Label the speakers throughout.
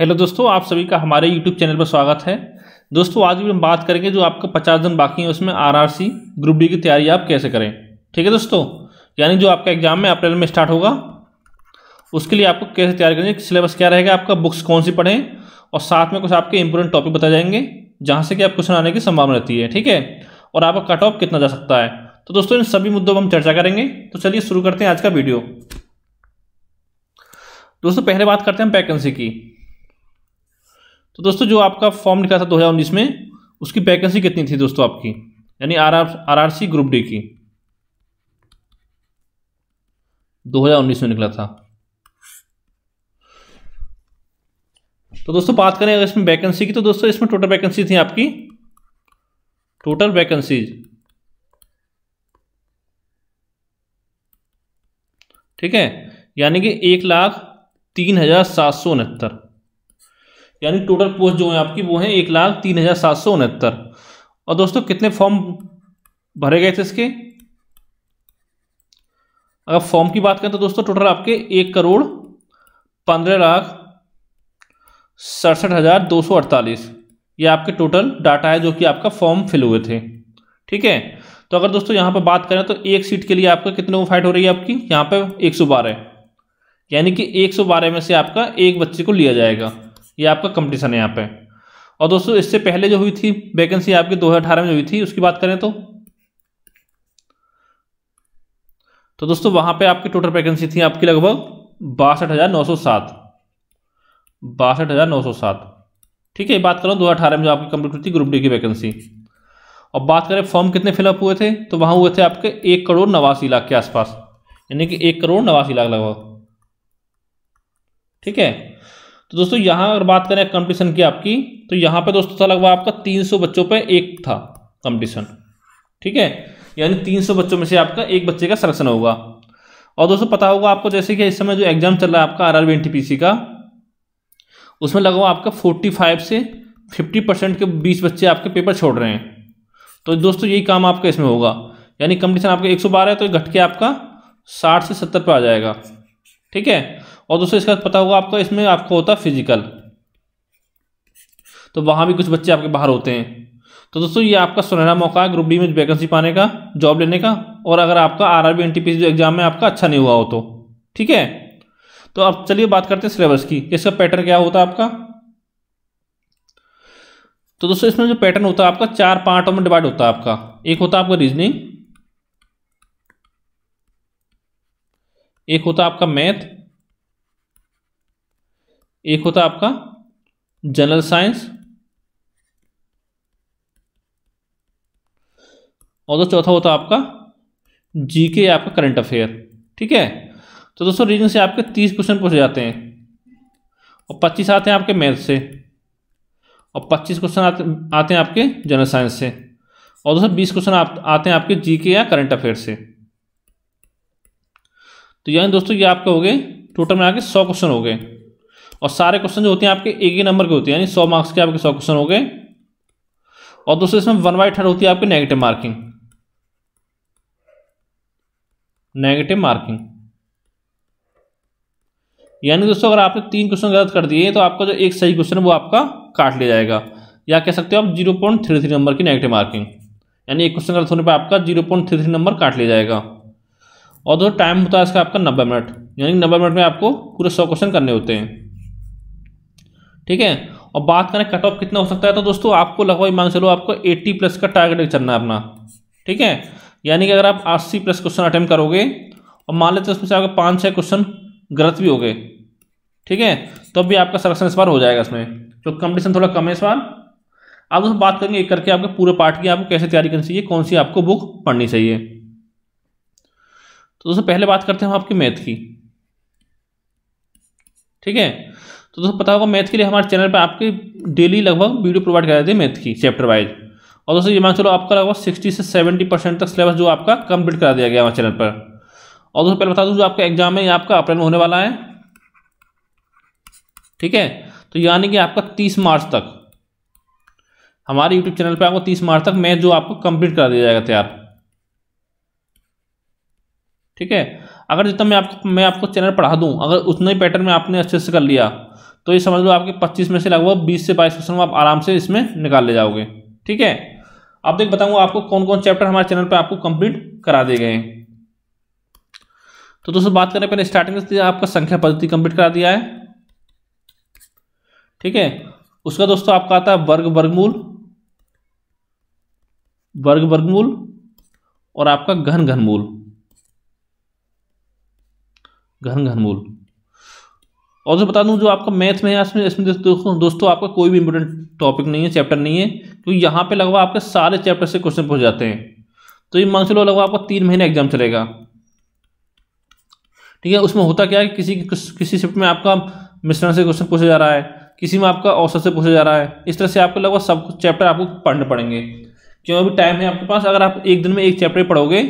Speaker 1: hello दोस्तों आप सभी का हमारे यूट्यूब चैनल पर स्वागत है दोस्तों आज भी हम बात करेंगे जो आपका पचास दिन बाकी है उसमें आरआरसी ग्रुप डी की तैयारी आप कैसे करें ठीक है दोस्तों यानी जो आपका एग्जाम में अप्रैल में स्टार्ट होगा उसके लिए आपको कैसे करनी करेंगे सिलेबस क्या रहेगा आपका बुक्स कौन सी पढ़ें और साथ में कुछ आपके इंपोर्टेंट टॉपिक बताए जाएंगे जहाँ से कि आप क्वेश्चन आने की संभावना रहती है ठीक है और आपका कट ऑफ कितना जा सकता है तो दोस्तों इन सभी मुद्दों पर हम चर्चा करेंगे तो चलिए शुरू करते हैं आज का वीडियो दोस्तों पहले बात करते हैं वैकेंसी की तो दोस्तों जो आपका फॉर्म निकला था दो हज़ार में उसकी वैकेंसी कितनी थी दोस्तों आपकी यानी R R C group D की 2019 में निकला था तो दोस्तों बात करें अगर इसमें वैकेंसी की तो दोस्तों इसमें टोटल वैकेंसी थी आपकी टोटल वैकेंसीज ठीक है यानी कि एक लाख तीन हजार सात सौ उनहत्तर यानी टोटल पोस्ट जो है आपकी वो है एक लाख तीन हज़ार सात सौ उनहत्तर और दोस्तों कितने फॉर्म भरे गए थे इसके अगर फॉर्म की बात करें तो दोस्तों टोटल आपके एक करोड़ पंद्रह लाख सड़सठ हज़ार दो सौ अड़तालीस ये आपके टोटल डाटा है जो कि आपका फॉर्म फिल हुए थे ठीक है तो अगर दोस्तों यहाँ पर बात करें तो एक सीट के लिए आपका कितने वो फाइट हो रही है आपकी यहाँ पर एक सौ बारह यानी कि एक सौ बारह में से आपका एक बच्चे को लिया जाएगा ये आपका कंपटीशन है यहाँ पे और दोस्तों इससे पहले जो हुई थी वैकेंसी आपकी 2018 में हुई थी उसकी बात करें तो तो दोस्तों वहां पे आपकी टोटल वैकेंसी थी आपकी लगभग बासठ हजार नौ सौ सात बासठ हजार नौ सौ सात ठीक है बात करो दो हजार में जो आपकी कंप्लीट हुई थी ग्रुप डी की वैकेंसी और बात करें फॉर्म कितने फिलअप हुए थे तो वहां हुए थे आपके एक करोड़ नवासी लाख के आसपास यानी कि एक करोड़ नवासी लाख लगभग ठीक है तो दोस्तों यहाँ अगर बात करें कंपटीशन की आपकी तो यहाँ पे दोस्तों था लगभग आपका 300 बच्चों पे एक था कंपटीशन ठीक है यानी 300 बच्चों में से आपका एक बच्चे का सिलेक्शन होगा और दोस्तों पता होगा आपको जैसे कि इस समय जो एग्जाम चल रहा है आपका आर आर का उसमें लगभग आपका फोर्टी से फिफ्टी के बीच बच्चे आपके पेपर छोड़ रहे हैं तो दोस्तों यही काम आपका इसमें होगा यानी कंपटीशन आपका 112 है तो घट के आपका 60 से 70 पर आ जाएगा ठीक है और दोस्तों इसका पता होगा आपको इसमें आपको होता है फिजिकल तो वहाँ भी कुछ बच्चे आपके बाहर होते हैं तो दोस्तों ये आपका सुनहरा मौका है ग्रुप डी में वैकेंसी पाने का जॉब लेने का और अगर आपका R R B N exam में आपका अच्छा नहीं हुआ हो तो ठीक है तो अब चलिए बात करते हैं सिलेबस की इसका पैटर्न क्या होता है आपका तो दोस्तों इसमें जो पैटर्न होता है आपका चार पार्टों में डिवाइड होता है आपका एक होता है आपका रीजनिंग एक होता है आपका मैथ एक होता आपका जनरल साइंस और दोस्तों चौथा होता आपका जी के आपका करंट अफेयर ठीक है तो दोस्तों रीजन से आपके तीस क्वेश्चन पूछे जाते हैं और पच्चीस आते हैं आपके मैथ से और पच्चीस क्वेश्चन आते आते हैं आपके जनरल साइंस से और दोस्तों बीस क्वेश्चन आप, आते हैं आपके जीके या करंट अफेयर से तो यानी दोस्तों ये आपके हो गए टोटल में आके सौ क्वेश्चन हो गए और सारे क्वेश्चन जो होते हैं आपके एक ही नंबर के होते हैं यानी सौ मार्क्स के आपके सौ क्वेश्चन हो गए और दोस्तों इसमें वन बाई थर्ड होती है आपकी नेगेटिव मार्किंग नेगेटिव मार्किंग यानी दोस्तों अगर आपने तीन क्वेश्चन गलत कर दिए तो आपका जो एक सही क्वेश्चन है वो आपका काट लिया जाएगा या कह सकते हो आप zero point three three number की नेगेटिव मार्किंग यानी एक क्वेश्चन गलत होने पर आपका zero point three three number काट लिया जाएगा और दोस्तों टाइम होता है इसका आपका नब्बे मिनट यानी नब्बे मिनट में आपको पूरे सौ क्वेश्चन करने होते हैं ठीक है और बात करें कट ऑफ कितना हो सकता है तो दोस्तों आपको लगभग मान चलो आपको 80 प्लस का टारगेट चलना है अपना ठीक है यानी कि अगर आप 80 प्लस क्वेश्चन अटैम्प करोगे और मान लेते उसमें से आपके पाँच छः क्वेश्चन गलत भी हो गए ठीक है तो भी आपका सिलेक्शन इस बार हो जाएगा इसमें तो कंपटीशन थोड़ा कम है इस बार आप दोस्तों बात करेंगे एक करके आपके पूरे पार्ट की आपको कैसे तैयारी करनी चाहिए कौन सी आपको बुक पढ़नी चाहिए तो दोस्तों पहले बात करते हैं हम आपकी मैथ की ठीक है तो दोस्तों पता होगा मैथ के लिए हमारे चैनल पर आपकी डेली लगभग वीडियो प्रोवाइड करा जाती मैथ की चैप्टर वाइज और दोस्तों ये मान चलो आपका लगभग सिक्सटी से सेवेंटी परसेंट तक सिलेबस जो आपका कंप्लीट करा दिया गया हमारे चैनल पर और दोस्तों पहले बता दूँ जो आपका एग्जाम है ये आपका अप्रैल में होने वाला है ठीक है तो यानी कि आपका तीस मार्च तक हमारे यूट्यूब चैनल पर आपको तीस मार्च तक मैथ जो आपको कंप्लीट करा दिया जाएगा तैयार ठीक है अगर जितना मैं आपको मैं आपको चैनल पढ़ा दूँ अगर उतने पैटर्न में आपने अच्छे से कर लिया तो ये समझ लो आपके पच्चीस में से लगभग बीस से बाईस क्वेश्चन आप आराम से इसमें निकाल ले जाओगे ठीक है अब देख बताऊंगा आपको कौन कौन चैप्टर हमारे चैनल पर आपको कंप्लीट करा दिए गए तो दोस्तों बात करें पहले स्टार्टिंग से तो आपका संख्या पद्धति कंप्लीट करा दिया है ठीक है उसका दोस्तों आपका आता है वर्ग वर्गमूल वर्ग वर्गमूल और आपका घन घनमूल घन घनमूल और जो बता दूं जो आपका मैथ में है इसमें इसमें दोस्तों दोस्तों आपका कोई भी इंपॉर्टेंट टॉपिक नहीं है चैप्टर नहीं है क्योंकि तो यहाँ पे लगभग आपके सारे चैप्टर से क्वेश्चन पूछ जाते हैं तो ये मान चलो लगभग आपका तीन महीने एग्जाम चलेगा ठीक है उसमें होता क्या है किसी किसी शिफ्ट में आपका मिश्रण से क्वेश्चन पूछा जा रहा है किसी में आपका औसत से पूछा जा रहा है इस तरह से आपको लगभग सब चैप्टर आपको पढ़ने पड़ेंगे क्यों अभी टाइम है आपके पास अगर आप एक दिन में एक चैप्टर पढ़ोगे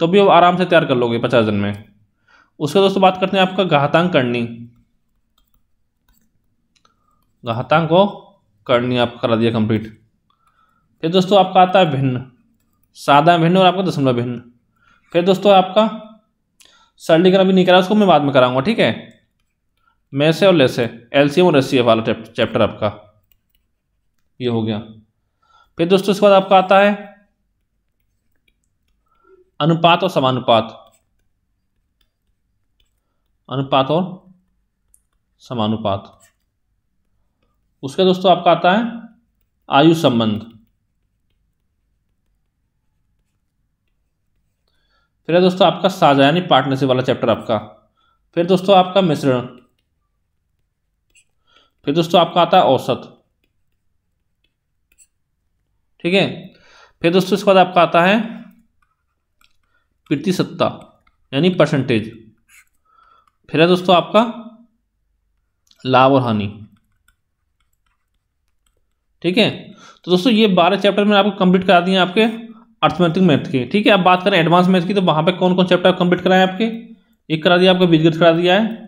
Speaker 1: तो भी आप आराम से तैयार कर लोगे पचास दिन में उसका दोस्तों बात करते हैं आपका घातांग करनी घातांक को करनी आप करा दिया कंप्लीट फिर दोस्तों आपका आता है भिन्न सादा भिन्न और आपका दशमलव भिन्न फिर दोस्तों आपका सरलीकरण भी नहीं करा उसको मैं बाद में कराऊंगा ठीक है मैं से और लेसे एलसीएम और सी वाला चैप्टर आपका ये हो गया फिर दोस्तों इसके बाद आपका आता है अनुपात और समानुपात अनुपात और समानुपात उसका दोस्तों आपका आता है आयु संबंध फिर है दोस्तों आपका साझा यानी पार्टनरशिप वाला चैप्टर आपका फिर दोस्तों आपका मिश्रण फिर दोस्तों आपका आता है औसत ठीक है फिर दोस्तों इसके बाद आपका आता है प्रतिशतता यानी परसेंटेज फिर है दोस्तों आपका लाभ और हानि ठीक है तो दोस्तों ये बारह चैप्टर मैंने आपको कंप्लीट करा दिए आपके अर्थमेटिक मैथ के ठीक है आप बात करें एडवांस मैथ की तो वहाँ पे कौन कौन चैप्टर कंप्लीट कराए आपके एक करा दिया आपका बीजगत करा दिया है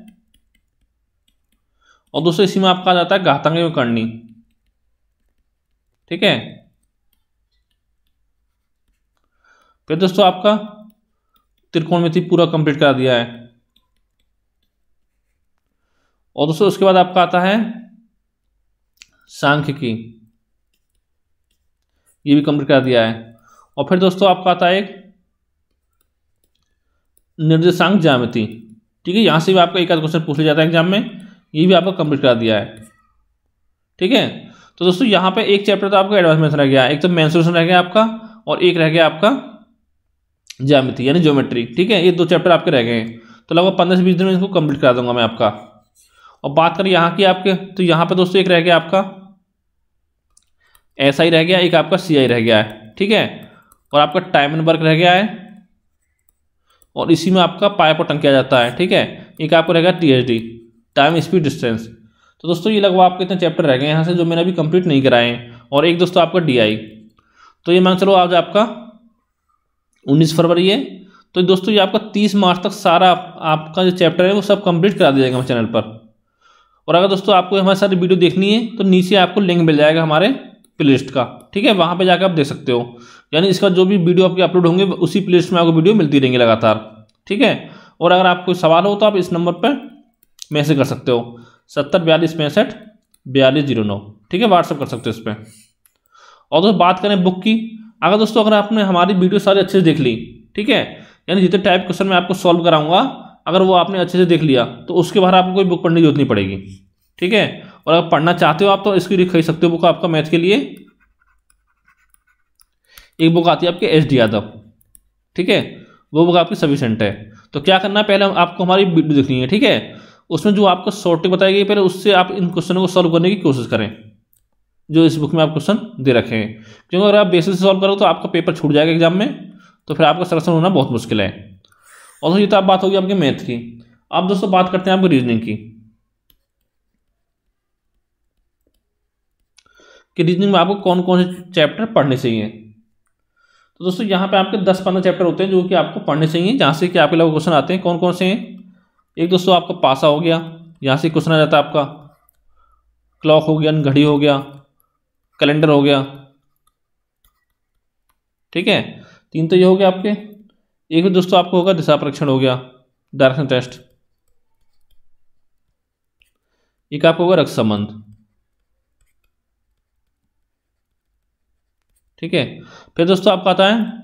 Speaker 1: और दोस्तों इसी में आपका आ जाता है घातांग में करनी ठीक है फिर दोस्तों आपका त्रिकोणमिति पूरा कंप्लीट करा दिया है और दोस्तों उसके बाद आपका आता है सांख्य की ये भी कंप्लीट कर दिया है और फिर दोस्तों आपका आता है निर्देशांक ज्यामिति ठीक है यहाँ से भी आपका एक आध क्वेश्चन पूछ लिया जाता है एग्जाम में ये भी आपका कंप्लीट कर दिया है ठीक है तो दोस्तों यहाँ पे एक चैप्टर तो आपका एडवांस रह गया एक तो मैंसुरेशन रह गया आपका और एक रह गया आपका ज्यामिति यानी ज्योमेट्री ठीक है ये दो चैप्टर आपके रह गए हैं तो लगभग पंद्रह से बीस दिन में इसको कंप्लीट करा दूंगा मैं आपका और बात करें यहाँ की आपके तो यहाँ पर दोस्तों एक रह गया आपका एस आई रह गया एक आपका सी आई रह गया है ठीक है और आपका टाइम एंड वर्क रह गया है और इसी में आपका पाया पोटन किया जाता है ठीक है एक आपको रहेगा T H D time speed distance तो दोस्तों ये लगभग आपके इतने चैप्टर रह गए यहाँ से जो मैंने अभी कंप्लीट नहीं कराए हैं और एक दोस्तों आपका डी आई तो ये मान चलो आज आपका उन्नीस फरवरी है तो दोस्तों ये आपका तीस मार्च तक सारा आपका जो चैप्टर है वो सब कंप्लीट करा दिया जाएगा हमारे चैनल पर और अगर दोस्तों आपको हमारे सारी वीडियो देखनी है तो नीचे आपको लिंक मिल जाएगा हमारे प्लेलिस्ट का ठीक है वहाँ पे जाकर आप देख सकते हो यानी इसका जो भी वीडियो आपके अपलोड होंगे उसी प्लेलिस्ट में आपको वीडियो मिलती रहेंगी लगातार ठीक है और अगर आपको सवाल हो तो आप इस नंबर पर मैसेज कर सकते हो सत्तर बयालीस पैंसठ बयालीस जीरो नौ ठीक है व्हाट्सअप कर सकते हो इस पर और दोस्तों बात करें बुक की अगर दोस्तों अगर आपने हमारी वीडियो सारी अच्छे से देख ली ठीक है यानी जितने टाइप क्वेश्चन मैं आपको सॉल्व कराऊंगा अगर वो आपने अच्छे से देख लिया तो उसके बाहर आपको कोई बुक पढ़ने की जरूरत नहीं पड़ेगी ठीक है और अगर पढ़ना चाहते हो आप तो इसकी खरीद सकते हो बुक आपका मैथ के लिए एक बुक आती है आपके एस डी यादव ठीक है वो बुक आपकी सफिशेंट है तो क्या करना है पहले आपको हमारी वीडियो देखनी है ठीक है उसमें जो आपको शॉर्ट टिक बताई गई पहले उससे आप इन क्वेश्चनों को सॉल्व करने की कोशिश करें जो इस बुक में आप क्वेश्चन दे रखे हैं क्योंकि अगर आप बेसिस से सॉल्व करो तो आपका पेपर छूट जाएगा एग्जाम में तो फिर आपका सिलेक्शन होना बहुत मुश्किल है और तो ये तो आप बात होगी आपके मैथ की अब दोस्तों बात करते हैं आपकी रीजनिंग की कि रीजनिंग में आपको कौन कौन से चैप्टर पढ़ने चाहिए तो दोस्तों यहाँ पे आपके दस पंद्रह चैप्टर होते हैं जो कि आपको पढ़ने चाहिए जहाँ से कि आपके लगभग क्वेश्चन आते हैं कौन कौन से हैं एक दोस्तों आपका पासा हो गया यहाँ से क्वेश्चन आ जाता है आपका क्लॉक हो गया घड़ी हो गया कैलेंडर हो गया ठीक है तीन तो ये हो गया आपके एक भी दोस्तों आपको होगा दिशा परीक्षण हो गया डायरेक्शन टेस्ट एक आपको होगा रक्त संबंध ठीक है फिर दोस्तों आपका आता है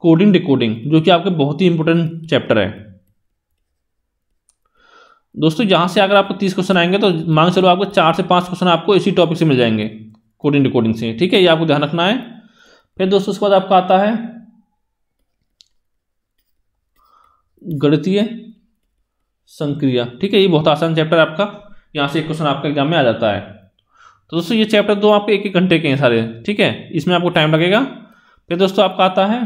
Speaker 1: कोडिंग डिकोडिंग जो कि आपके बहुत ही इंपॉर्टेंट चैप्टर है दोस्तों यहां से अगर आपको तीस क्वेश्चन आएंगे तो मांग चलो आपको चार से पांच क्वेश्चन आपको इसी टॉपिक से मिल जाएंगे कोडिंग डिकोडिंग से ठीक है ये आपको ध्यान रखना है फिर दोस्तों उसके बाद आपका आता है गणितीय संक्रिया ठीक है ये बहुत आसान चैप्टर आपका यहां से एक क्वेश्चन आपका एग्जाम में आ जाता है तो दोस्तों ये चैप्टर दो आपके एक एक घंटे के हैं सारे ठीक है इसमें आपको टाइम लगेगा फिर दोस्तों आपका आता है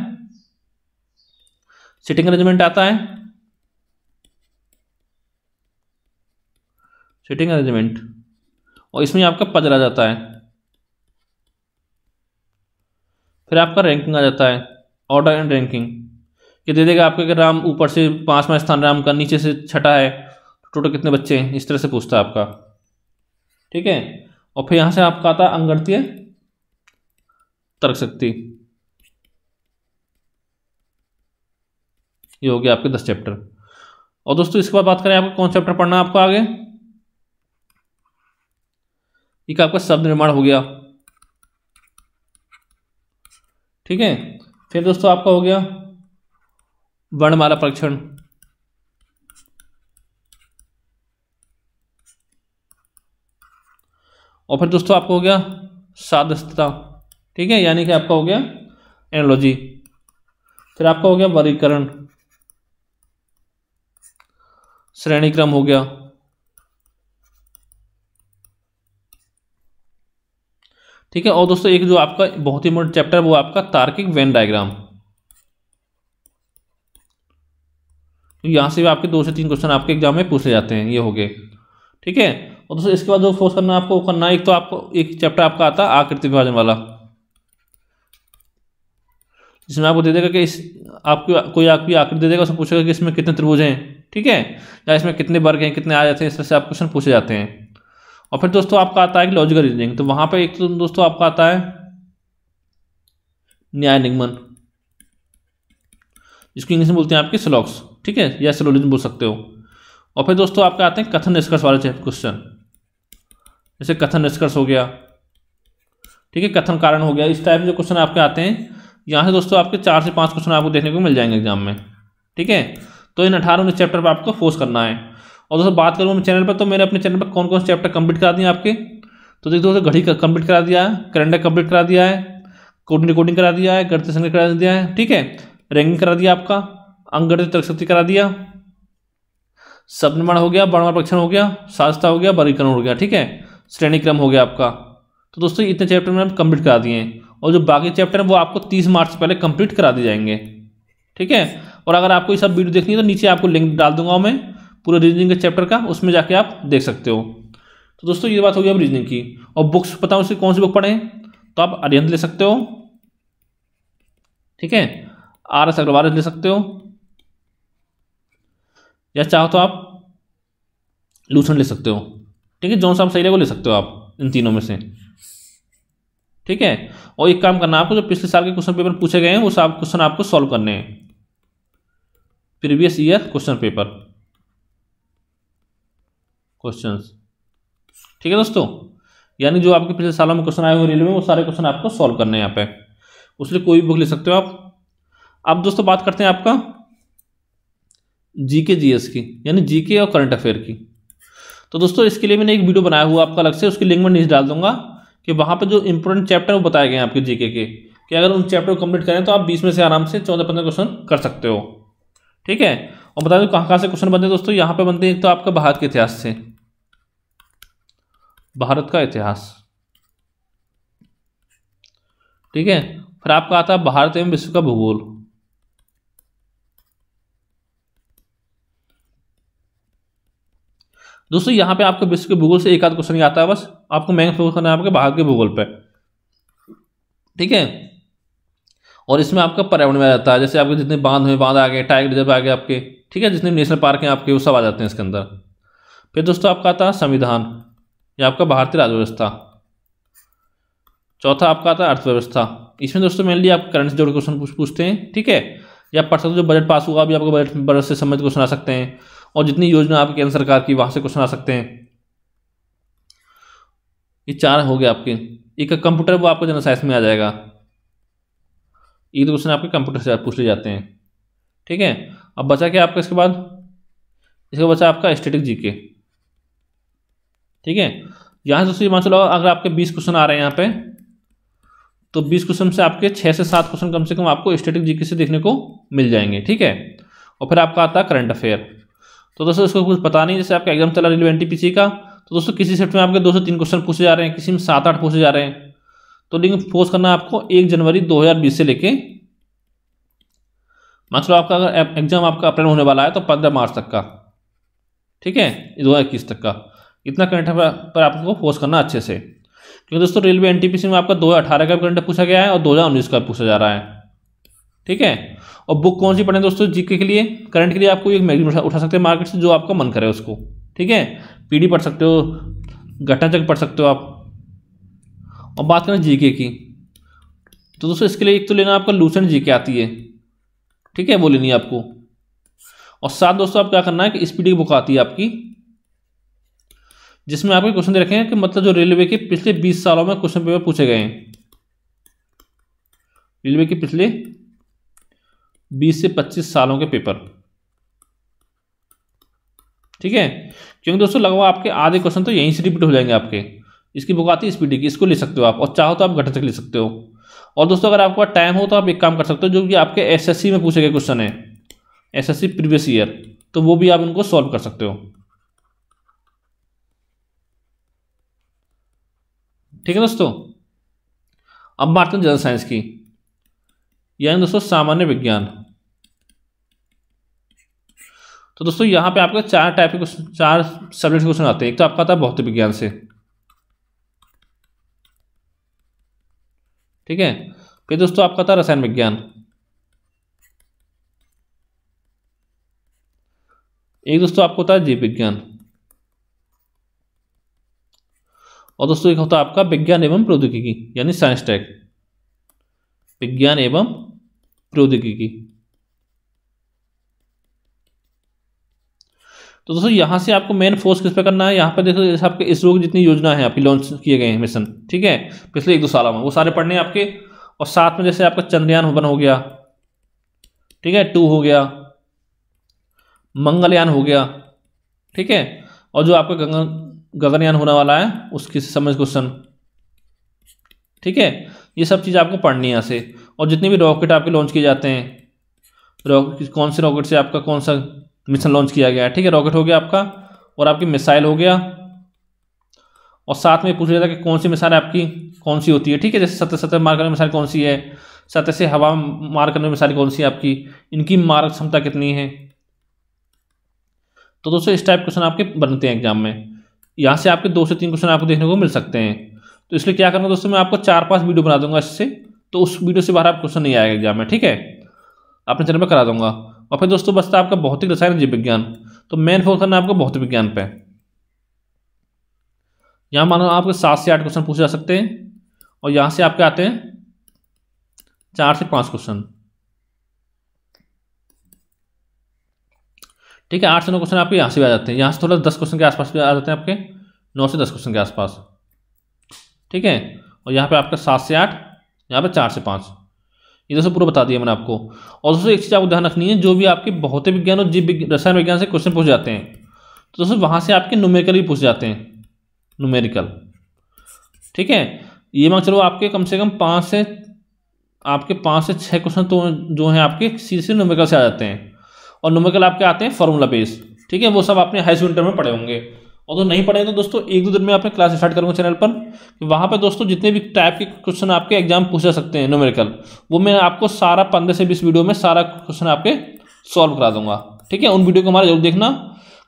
Speaker 1: सिटिंग अरेंजमेंट आता है सिटिंग अरेंजमेंट और इसमें आपका पजर आ जाता है फिर आपका रैंकिंग आ जाता है ऑर्डर एंड रैंकिंग ये दे देगा आपके अगर राम ऊपर से पाँचवा स्थान राम का नीचे से छठा है टोटल कितने बच्चे हैं इस तरह से पूछता है आपका ठीक है और फिर यहाँ से आपका आता है अंगड़तीय तर्क शक्ति ये हो गया आपके दस चैप्टर और दोस्तों इसके बाद बात करें आपको कौन चैप्टर पढ़ना है आपको आगे एक आपका शब्द निर्माण हो गया ठीक है फिर दोस्तों आपका हो गया वर्णमाला परीक्षण और फिर दोस्तों आपको हो गया सादस्तता ठीक है यानी कि आपका हो गया एनोलॉजी फिर आपका हो गया वर्गीकरण श्रेणी क्रम हो गया ठीक है और दोस्तों एक जो आपका बहुत ही इंपॉर्टेंट चैप्टर वो आपका तार्किक वेन डायग्राम यहां से भी आपके दो से तीन क्वेश्चन आपके एग्जाम में पूछे जाते हैं ये हो गए ठीक है और दोस्तों इसके बाद जो फोर्स करना आपको करना एक तो आपको एक चैप्टर आपका आता है आकृति विभाजन वाला जिसमें आपको दे देगा कि इस आपको कोई आपकी आकृति दे देगा उसमें पूछेगा कि इसमें कितने त्रिभुज हैं ठीक है या इसमें कितने वर्ग हैं कितने आ जाते हैं इस तरह से आप क्वेश्चन पूछे जाते हैं और फिर दोस्तों आपका आता है कि लॉजिकल रीजनिंग तो वहाँ पर एक तो दोस्तों आपका आता है न्याय निगमन जिसको इंग्लिश में बोलते हैं आपके स्लॉक्स ठीक है या स्लोलिज्म बोल सकते हो और फिर दोस्तों आपके आते हैं कथन निष्कर्ष वाले क्वेश्चन जैसे कथन निष्कर्ष हो गया ठीक है कथन कारण हो गया इस टाइप के जो क्वेश्चन आपके आते हैं यहाँ से दोस्तों आपके चार से पाँच क्वेश्चन आपको देखने को मिल जाएंगे एग्जाम में ठीक है तो इन अठारह उन्नीस चैप्टर पर आपको फोर्स करना है और दोस्तों बात करूँ चैनल पर तो मैंने अपने चैनल पर कौन कौन से चैप्टर कंप्लीट करा दिए आपके तो देखिए दोस्तों घड़ी कंप्लीट करा दिया है कैलेंडर कंप्लीट करा दिया है कोडिंग रिकॉर्डिंग करा दिया है गणित संग्रह करा दिया है ठीक है रैंकिंग करा दिया आपका अंगणित तरशक्ति करा दिया सब निर्माण हो गया वर्णमाण परीक्षण हो गया सास्ता हो गया वर्गीकरण हो गया ठीक है श्रेणी क्रम हो गया आपका तो दोस्तों इतने चैप्टर में हम कंप्लीट करा दिए हैं और जो बाकी चैप्टर हैं वो आपको तीस मार्च से पहले कंप्लीट करा दिए जाएंगे ठीक है और अगर आपको ये सब वीडियो देखनी है तो नीचे आपको लिंक डाल दूंगा मैं पूरे रीजनिंग के चैप्टर का उसमें जाके आप देख सकते हो तो दोस्तों ये बात होगी अब रीजनिंग की और बुक्स पता उसकी कौन सी बुक पढ़ें तो आप अरिहंत ले सकते हो ठीक है आर एस अग्रवाल ले सकते हो या चाहो तो आप लूसन ले सकते हो ठीक है जौन सा सही रहेगा ले सकते हो आप इन तीनों में से ठीक है और एक काम करना आपको जो पिछले साल के क्वेश्चन पेपर पूछे गए हैं वो सब क्वेश्चन आपको सॉल्व करने हैं previous year question paper question ठीक है दोस्तों यानी जो आपके पिछले सालों में क्वेश्चन आए हुए रेलवे में वो सारे क्वेश्चन आपको सॉल्व करने हैं यहाँ पे उसलिए कोई भी बुक ले सकते हो आप अब दोस्तों बात करते हैं आपका जीके जीएस की यानी जीके और करंट अफेयर की तो दोस्तों इसके लिए मैंने एक वीडियो बनाया हुआ आपका अलग से उसकी लिंक में नीचे डाल दूंगा कि वहाँ पर जो इंपॉर्टेंट चैप्टर वो बताए गए हैं आपके जीके के कि अगर उन चैप्टर को कंप्लीट करें तो आप बीस में से आराम से चौदह पंद्रह क्वेश्चन कर सकते हो ठीक है और बता दें कहाँ कहाँ से क्वेश्चन बनते हैं दोस्तों यहाँ पर बनते हैं तो आपका भारत के इतिहास से भारत का इतिहास ठीक है फिर आपका आता है भारत एवं विश्व का भूगोल दोस्तों यहाँ पे आपको विश्व के भूगोल से एक आध क्वेश्चन आता है बस आपको मेन फोकस करना है आपके बाहर के भूगोल पे ठीक है और इसमें आपका पर्यावरण में आ जाता है जैसे आपके जितने बांध हुए बांध आ गए टाइगर रिजर्व आ गए आपके ठीक है जितने नेशनल पार्क हैं आपके वो सब आ जाते हैं इसके अंदर फिर दोस्तों आपका आता है संविधान या आपका भारतीय राज्य व्यवस्था चौथा आपका आता है अर्थव्यवस्था इसमें दोस्तों मेनली आप करंट से जुड़े क्वेश्चन पूछते हैं ठीक है या परसों जो बजट पास हुआ अभी आपको बजट बजट से संबंधित क्वेश्चन आ सकते हैं और जितनी योजना आपकी केंद्र सरकार की वहां से क्वेश्चन आ सकते हैं ये चार हो गए आपके एक कंप्यूटर वो आपको जनरल साइंस में आ जाएगा एक तो क्वेश्चन आपके कंप्यूटर से पूछ ले जाते हैं ठीक है अब बचा क्या आपका इसके बाद इसका बचा आपका स्टेटिक जी के ठीक है यहाँ से दोस्तों मान चलो अगर आपके बीस क्वेश्चन आ रहे हैं यहाँ पे तो बीस क्वेश्चन से आपके 6 से सात क्वेश्चन कम से कम आपको स्टेटिक जीके से देखने को मिल जाएंगे ठीक है और फिर आपका आता है करंट अफेयर तो दोस्तों इसको कुछ पता नहीं जैसे आपका एग्जाम चला रेलवे एन का तो दोस्तों किसी सेट में आपके दो से तीन क्वेश्चन पूछे जा रहे हैं किसी में सात आठ पूछे जा रहे हैं तो लिंक फोर्स करना आपको एक जनवरी 2020 से लेके मान चलो आपका अगर एग्जाम आपका अप्रैल होने वाला है तो पंद्रह मार्च तक का ठीक है दो हज़ार इक्कीस तक का इतना करंट पर आपको फोर्स करना अच्छे से क्योंकि दोस्तों रेलवे एनटीपीसी में आपका दो हज़ार अठारह का करंट पूछा गया है और दो हज़ार उन्नीस का पूछा जा रहा है ठीक है और बुक कौन सी पढ़ें दोस्तों जीके के लिए करंट के लिए आपको एक मैगजीन उठा सकते हैं मार्केट से जो आपका मन करे उसको ठीक है पीडी पढ़ सकते हो घटनाचक पढ़ सकते हो आप और बात करें जीके की तो दोस्तों इसके लिए एक तो लेना आपका लूसेंट जीके आती है ठीक है वो लेनी है आपको और साथ दोस्तों आप क्या करना है कि स्पीडी की बुक आती है आपकी जिसमें आपके क्वेश्चन दे रखे हैं कि मतलब जो रेलवे के पिछले बीस सालों में क्वेश्चन पेपर पूछे गए हैं रेलवे के पिछले बीस से पच्चीस सालों के पेपर ठीक है क्योंकि दोस्तों लगभग आपके आधे क्वेश्चन तो यहीं से रिपीट हो जाएंगे आपके इसकी बुक आती है स्पीडी की इसको ले सकते हो आप और चाहो तो आप घटक तक ले सकते हो और दोस्तों अगर आपके पास टाइम हो तो आप एक काम कर सकते हो जो कि आपके एस में पूछे गए क्वेश्चन है एस प्रीवियस ईयर तो वो भी आप उनको सॉल्व कर सकते हो ठीक है दोस्तों अब बात करें जनरल साइंस की यानी दोस्तों सामान्य विज्ञान तो दोस्तों यहां पे आपके चार टाइप के क्वेश्चन चार सब्जेक्ट क्वेश्चन आते हैं एक तो आपका था भौतिक विज्ञान से ठीक है फिर दोस्तों आपका था रसायन विज्ञान एक दोस्तों आपको होता है जीव विज्ञान और दोस्तों एक होता है आपका विज्ञान एवं प्रौद्योगिकी यानी साइंस टेक विज्ञान एवं प्रौद्योगिकी तो दोस्तों यहाँ से आपको मेन फोर्स किस पे करना है यहाँ पर देखो जैसे आपके इसरो की जितनी योजना है आपकी लॉन्च किए गए हैं मिशन ठीक है पिछले एक दो सालों में वो सारे पढ़ने हैं आपके और साथ में जैसे आपका चंद्रयान वन हो गया ठीक है टू हो गया मंगलयान हो गया ठीक है और जो आपका गगन गगनयान होने वाला है उसकी समझ क्वेश्चन ठीक है ये सब चीज़ आपको पढ़नी है यहाँ से और जितने भी रॉकेट आपके लॉन्च किए जाते हैं कौन से रॉकेट से आपका कौन सा मिशन लॉन्च किया गया है ठीक है रॉकेट हो गया आपका और आपकी मिसाइल हो गया और साथ में पूछा जाता है कि कौन सी मिसाइल आपकी कौन सी होती है ठीक है जैसे सतह सतह मार करने मिसाइल कौन सी है सतह से हवा मार करने मिसाइल कौन सी है आपकी इनकी मार क्षमता कितनी है तो दोस्तों इस टाइप क्वेश्चन आपके बनते हैं एग्जाम में यहाँ से आपके दो से तीन क्वेश्चन आपको देखने को मिल सकते हैं तो इसलिए क्या करना दोस्तों मैं आपको चार पाँच वीडियो बना दूंगा इससे तो उस वीडियो से बाहर आप क्वेश्चन नहीं आएगा एग्जाम में ठीक है अपने चैनल पर करा दूंगा और फिर दोस्तों बचता आपका भौतिक रसायन जीव विज्ञान तो मेन फोकस करना आपको भौतिक विज्ञान पर यहाँ मानो आपके सात से आठ क्वेश्चन पूछे जा सकते हैं और यहाँ से आपके आते हैं चार से पाँच क्वेश्चन ठीक है आठ से नौ क्वेश्चन आपके यहाँ से भी आ जाते हैं यहाँ से थोड़ा दस क्वेश्चन के आसपास भी आ जाते हैं आपके नौ से दस क्वेश्चन के आसपास ठीक है और यहाँ पे आपका सात से आठ यहाँ पे चार से पाँच ये दोस्तों पूरा बता दिया मैंने आपको और दोस्तों एक चीज़ आपको ध्यान रखनी है जो भी आपके भौतिक विज्ञान और जीव रसायन विज्ञान से क्वेश्चन पूछ जाते हैं तो दोस्तों वहाँ से आपके नुमेरिकल भी पूछ जाते हैं नुमेरिकल ठीक है ये मान चलो आपके कम से कम पाँच से आपके पाँच से छः क्वेश्चन तो जो हैं आपके सीधे नुमेरिकल से आ जाते हैं और नुमेरिकल आपके आते हैं फार्मूला बेस ठीक है वो सब आपने हाई स्कूल इंटर में पढ़े होंगे और तो नहीं पढ़े तो दोस्तों एक दो दिन में आपने क्लास स्टार्ट करूँगा चैनल पर वहाँ पर दोस्तों जितने भी टाइप के क्वेश्चन आपके एग्जाम पूछा सकते हैं न्यूमेरिकल वो मैं आपको सारा पंद्रह से बीस वीडियो में सारा क्वेश्चन आपके सॉल्व करा दूंगा ठीक है उन वीडियो को हमारा जरूर देखना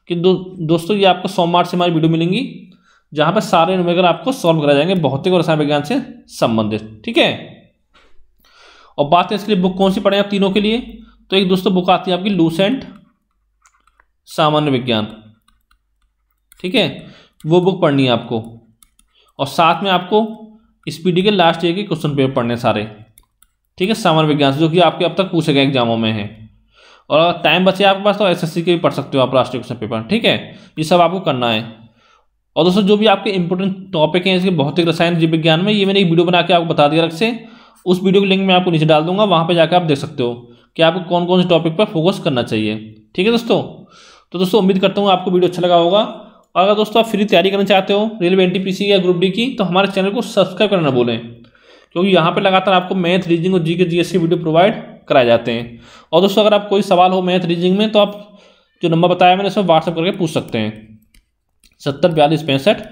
Speaker 1: कि दो, दोस्तों ये आपको सोमवार से हमारी वीडियो मिलेंगी जहाँ पर सारे न्यूमेरिकल आपको सॉल्व कराए जाएंगे भौतिक और रसायन विज्ञान से संबंधित ठीक है और बात है इसके लिए बुक कौन सी पढ़ें आप तीनों के लिए तो एक दोस्तों बुक आती है आपकी लूसेंट सामान्य विज्ञान ठीक है वो बुक पढ़नी है आपको और साथ में आपको स्पीडी के लास्ट ईयर के क्वेश्चन पेपर पढ़ने सारे ठीक है सामान्य विज्ञान से जो कि आपके अब तक पूछे गए एग्जामों में हैं और टाइम बचे आपके पास तो एसएससी के भी पढ़ सकते हो आप राष्ट्रीय क्वेश्चन पेपर ठीक है ये सब आपको करना है और दोस्तों जो भी आपके इंपॉर्टेंट टॉपिक हैं इसके भौतिक रसायन जीव विज्ञान में ये मैंने एक वीडियो बना के आपको बता दिया रख से उस वीडियो की लिंक मैं आपको नीचे डाल दूंगा वहाँ पर जाकर आप देख सकते हो कि आपको कौन कौन से टॉपिक पर फोकस करना चाहिए ठीक है दोस्तों तो दोस्तों उम्मीद करता हूँ आपको वीडियो अच्छा लगा होगा और अगर दोस्तों आप फ्री तैयारी करना चाहते हो रेलवे एन या ग्रुप डी की तो हमारे चैनल को सब्सक्राइब करना बोलें क्योंकि यहाँ पर लगातार आपको मैथ रीजिंग और जी के जी वीडियो प्रोवाइड कराए जाते हैं और दोस्तों अगर आप कोई सवाल हो मैथ रीजिंग में तो आप जो नंबर बताया मैंने उसमें व्हाट्सअप करके पूछ सकते हैं सत्तर बयालीस पैंसठ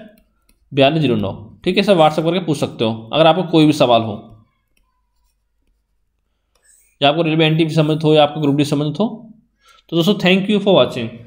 Speaker 1: बयालीस जीरो नौ ठीक है सर व्हाट्सअप करके पूछ सकते हो अगर आपको कोई भी सवाल हो या आपको रेलवे एन टी संबंधित हो या आपको ग्रुप डी संबंधित हो तो दोस्तों थैंक यू फॉर वॉचिंग